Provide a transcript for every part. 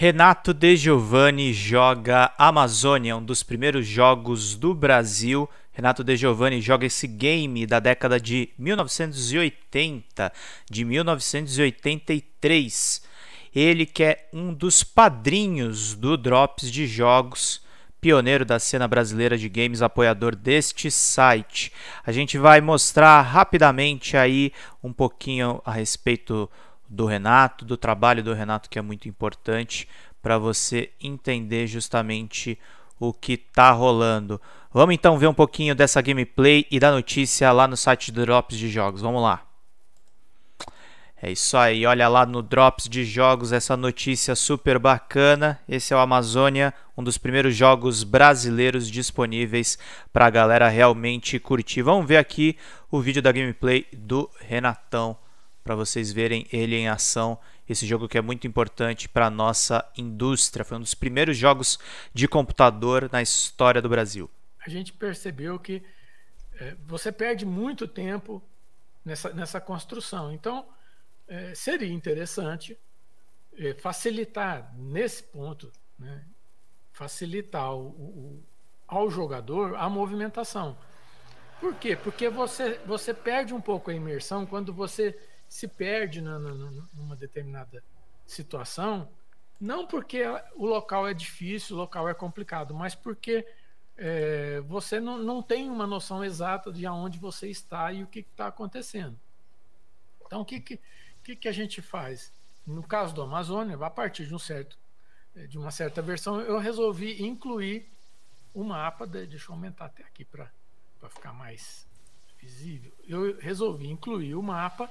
Renato De Giovanni joga Amazônia, um dos primeiros jogos do Brasil. Renato De Giovanni joga esse game da década de 1980, de 1983. Ele que é um dos padrinhos do Drops de Jogos, pioneiro da cena brasileira de games, apoiador deste site. A gente vai mostrar rapidamente aí um pouquinho a respeito do do Renato, do trabalho do Renato, que é muito importante para você entender justamente o que está rolando. Vamos então ver um pouquinho dessa gameplay e da notícia lá no site do Drops de Jogos. Vamos lá. É isso aí, olha lá no Drops de Jogos essa notícia super bacana. Esse é o Amazônia, um dos primeiros jogos brasileiros disponíveis para a galera realmente curtir. Vamos ver aqui o vídeo da gameplay do Renatão para vocês verem ele em ação. Esse jogo que é muito importante para a nossa indústria. Foi um dos primeiros jogos de computador na história do Brasil. A gente percebeu que é, você perde muito tempo nessa, nessa construção. Então, é, seria interessante é, facilitar nesse ponto, né, facilitar o, o, ao jogador a movimentação. Por quê? Porque você, você perde um pouco a imersão quando você se perde na, na, numa determinada situação, não porque o local é difícil, o local é complicado, mas porque é, você não, não tem uma noção exata de aonde você está e o que está acontecendo. Então, o que, que, que, que a gente faz? No caso do Amazônia, a partir de um certo é, de uma certa versão, eu resolvi incluir o mapa. De, deixa eu aumentar até aqui para ficar mais visível. Eu resolvi incluir o mapa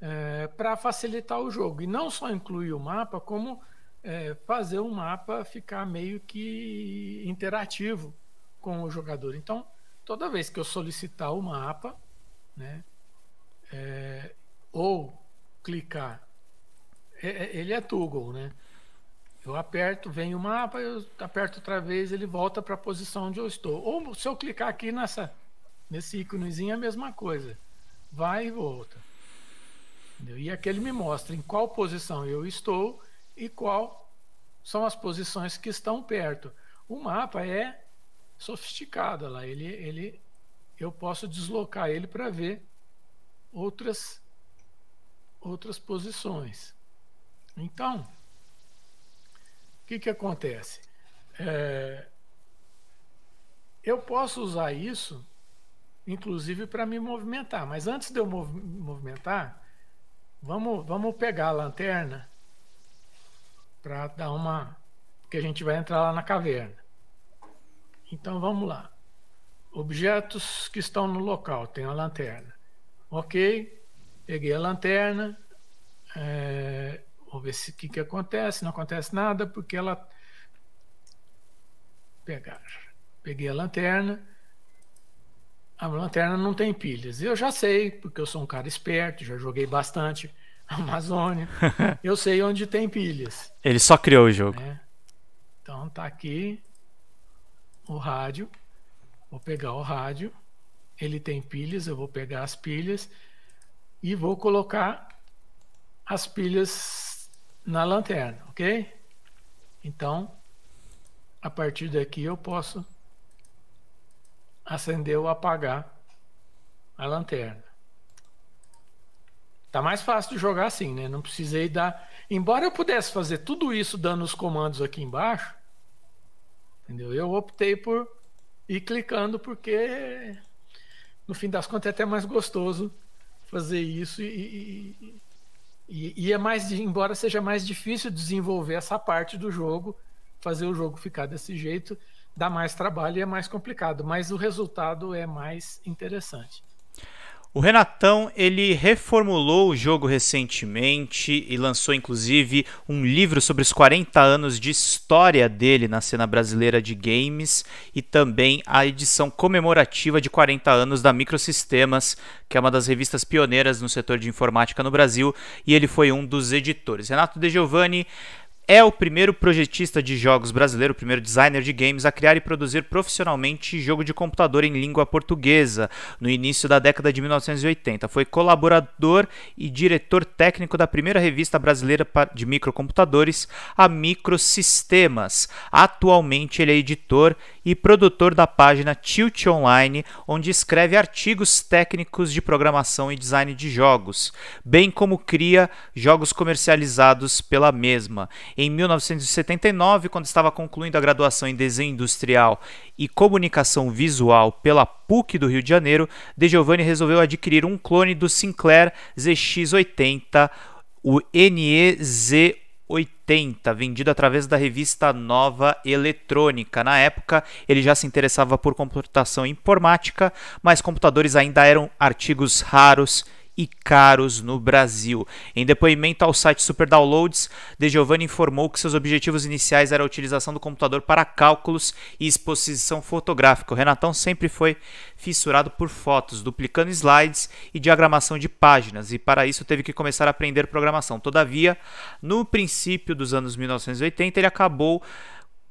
é, eh, para facilitar o jogo. E não só incluir o mapa, como é, fazer o mapa ficar meio que interativo com o jogador. Então, toda vez que eu solicitar o mapa, né, é, ou clicar, ele é toggle, né? Eu aperto, vem o mapa, eu aperto outra vez, ele volta para a posição onde eu estou. Ou se eu clicar aqui nessa, nesse íconezinho, é a mesma coisa. Vai e volta. Entendeu? E aqui ele me mostra em qual posição eu estou e qual são as posições que estão perto. O mapa é sofisticado lá, ele, ele, eu posso deslocar ele para ver outras outras posições. Então, o que, que acontece? É, eu posso usar isso, inclusive, para me movimentar, mas antes de eu movimentar, Vamos, vamos pegar a lanterna para dar uma. Porque a gente vai entrar lá na caverna. Então vamos lá. Objetos que estão no local, tem a lanterna. Ok, peguei a lanterna. É... Vou ver o que, que acontece. Não acontece nada porque ela. Pegar. Peguei a lanterna a lanterna não tem pilhas. Eu já sei, porque eu sou um cara esperto, já joguei bastante Amazônia. eu sei onde tem pilhas. Ele só criou o jogo. Né? Então tá aqui o rádio. Vou pegar o rádio. Ele tem pilhas, eu vou pegar as pilhas e vou colocar as pilhas na lanterna, ok? Então, a partir daqui eu posso acendeu ou apagar a lanterna. Tá mais fácil de jogar assim, né? Não precisei dar. Embora eu pudesse fazer tudo isso dando os comandos aqui embaixo, entendeu? Eu optei por ir clicando porque no fim das contas é até mais gostoso fazer isso e, e, e, e é mais, embora seja mais difícil desenvolver essa parte do jogo, fazer o jogo ficar desse jeito, dá mais trabalho e é mais complicado, mas o resultado é mais interessante. O Renatão, ele reformulou o jogo recentemente e lançou inclusive um livro sobre os 40 anos de história dele na cena brasileira de games e também a edição comemorativa de 40 anos da Microsistemas, que é uma das revistas pioneiras no setor de informática no Brasil, e ele foi um dos editores. Renato De Giovanni, é o primeiro projetista de jogos brasileiro, o primeiro designer de games a criar e produzir profissionalmente jogo de computador em língua portuguesa no início da década de 1980. Foi colaborador e diretor técnico da primeira revista brasileira de microcomputadores, a Microsistemas. Atualmente ele é editor e produtor da página Tilt Online, onde escreve artigos técnicos de programação e design de jogos, bem como cria jogos comercializados pela mesma. Em 1979, quando estava concluindo a graduação em Desenho Industrial e Comunicação Visual pela PUC do Rio de Janeiro, De Giovanni resolveu adquirir um clone do Sinclair ZX80, o NEZ 80, vendido através da revista Nova Eletrônica. Na época, ele já se interessava por computação informática, mas computadores ainda eram artigos raros e caros no Brasil. Em depoimento ao site Super Downloads, De Giovanni informou que seus objetivos iniciais era a utilização do computador para cálculos e exposição fotográfica. O Renatão sempre foi fissurado por fotos, duplicando slides e diagramação de páginas, e para isso teve que começar a aprender programação. Todavia, no princípio dos anos 1980, ele acabou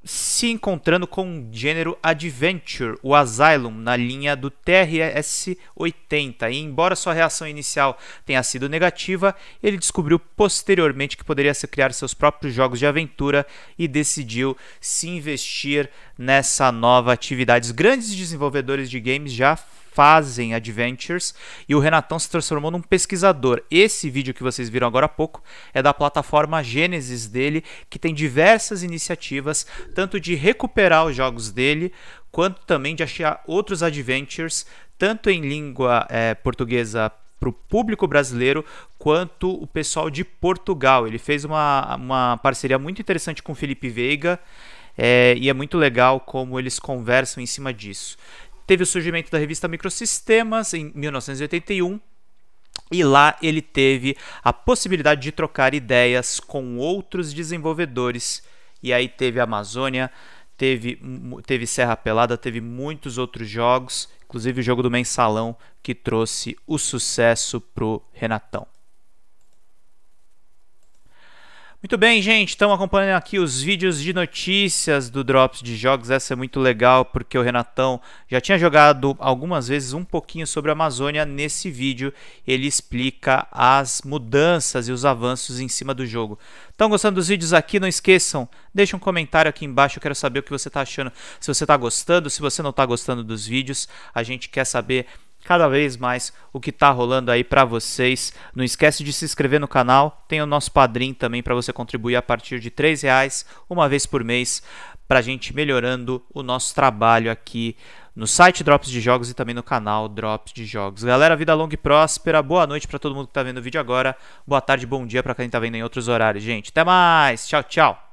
se encontrando com o gênero Adventure, o Asylum, na linha do TRS-80. E embora sua reação inicial tenha sido negativa, ele descobriu posteriormente que poderia se criar seus próprios jogos de aventura e decidiu se investir nessa nova atividade. Os grandes desenvolvedores de games já fazem adventures e o Renatão se transformou num pesquisador. Esse vídeo que vocês viram agora há pouco é da plataforma Gênesis dele, que tem diversas iniciativas, tanto de recuperar os jogos dele, quanto também de achar outros adventures, tanto em língua é, portuguesa para o público brasileiro quanto o pessoal de Portugal. Ele fez uma, uma parceria muito interessante com Felipe Veiga é, e é muito legal como eles conversam em cima disso teve o surgimento da revista Microsistemas em 1981. E lá ele teve a possibilidade de trocar ideias com outros desenvolvedores. E aí teve a Amazônia, teve, teve Serra Pelada, teve muitos outros jogos, inclusive o jogo do Mensalão, que trouxe o sucesso pro Renatão. Muito bem, gente, estamos acompanhando aqui os vídeos de notícias do Drops de Jogos. Essa é muito legal porque o Renatão já tinha jogado algumas vezes um pouquinho sobre a Amazônia. Nesse vídeo, ele explica as mudanças e os avanços em cima do jogo. Estão gostando dos vídeos aqui? Não esqueçam, deixa um comentário aqui embaixo. Eu quero saber o que você está achando. Se você está gostando, se você não está gostando dos vídeos, a gente quer saber cada vez mais o que está rolando aí para vocês. Não esquece de se inscrever no canal, tem o nosso padrinho também para você contribuir a partir de R$ reais uma vez por mês para a gente melhorando o nosso trabalho aqui no site Drops de Jogos e também no canal Drops de Jogos. Galera, vida longa e próspera. Boa noite para todo mundo que está vendo o vídeo agora. Boa tarde, bom dia para quem está vendo em outros horários, gente. Até mais. Tchau, tchau.